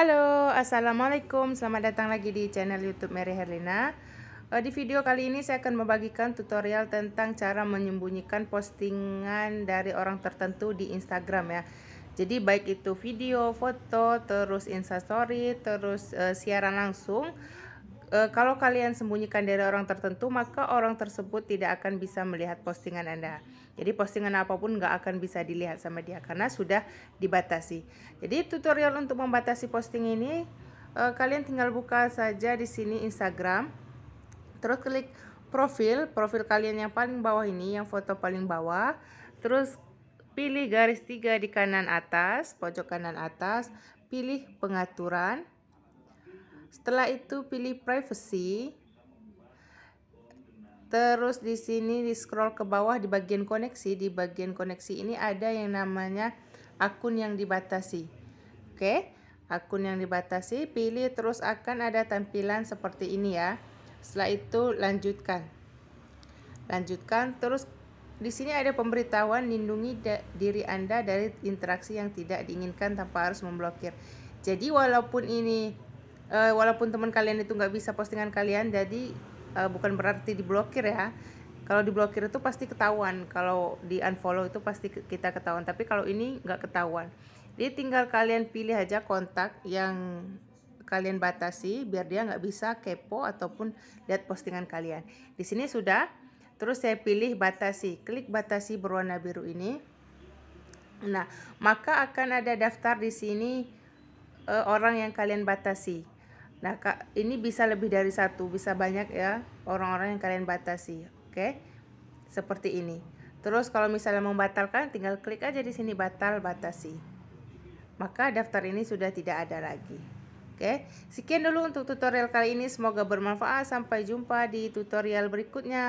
Halo, Assalamualaikum Selamat datang lagi di channel youtube Mary Herlina eh, Di video kali ini saya akan membagikan tutorial tentang cara menyembunyikan postingan dari orang tertentu di Instagram ya Jadi baik itu video, foto, terus instastory, terus uh, siaran langsung Eh, kalau kalian sembunyikan dari orang tertentu, maka orang tersebut tidak akan bisa melihat postingan Anda. Jadi postingan apapun nggak akan bisa dilihat sama dia karena sudah dibatasi. Jadi tutorial untuk membatasi posting ini, e, kalian tinggal buka saja di sini Instagram, terus klik profil, profil kalian yang paling bawah ini, yang foto paling bawah, terus pilih garis tiga di kanan atas, pojok kanan atas, pilih pengaturan, setelah itu pilih privacy. Terus di sini di scroll ke bawah di bagian koneksi, di bagian koneksi ini ada yang namanya akun yang dibatasi. Oke, akun yang dibatasi pilih terus akan ada tampilan seperti ini ya. Setelah itu lanjutkan. Lanjutkan terus di sini ada pemberitahuan lindungi diri Anda dari interaksi yang tidak diinginkan tanpa harus memblokir. Jadi walaupun ini uh, walaupun teman kalian itu nggak bisa postingan kalian jadi uh, bukan berarti diblokir ya kalau diblokir itu pasti ketahuan kalau di unfollow itu pasti kita ketahuan tapi kalau ini nggak ketahuan jadi tinggal kalian pilih aja kontak yang kalian batasi biar dia nggak bisa kepo ataupun lihat postingan kalian di sini sudah terus saya pilih batasi klik batasi berwarna biru ini nah maka akan ada daftar di sini eh, orang yang kalian batasi Nah, Kak, ini bisa lebih dari satu, bisa banyak ya orang-orang yang kalian batasi, oke? Okay? Seperti ini. Terus kalau misalnya membatalkan, tinggal klik aja di sini batal batasi. Maka daftar ini sudah tidak ada lagi. Oke, okay? sekian dulu untuk tutorial kali ini. Semoga bermanfaat. Sampai jumpa di tutorial berikutnya.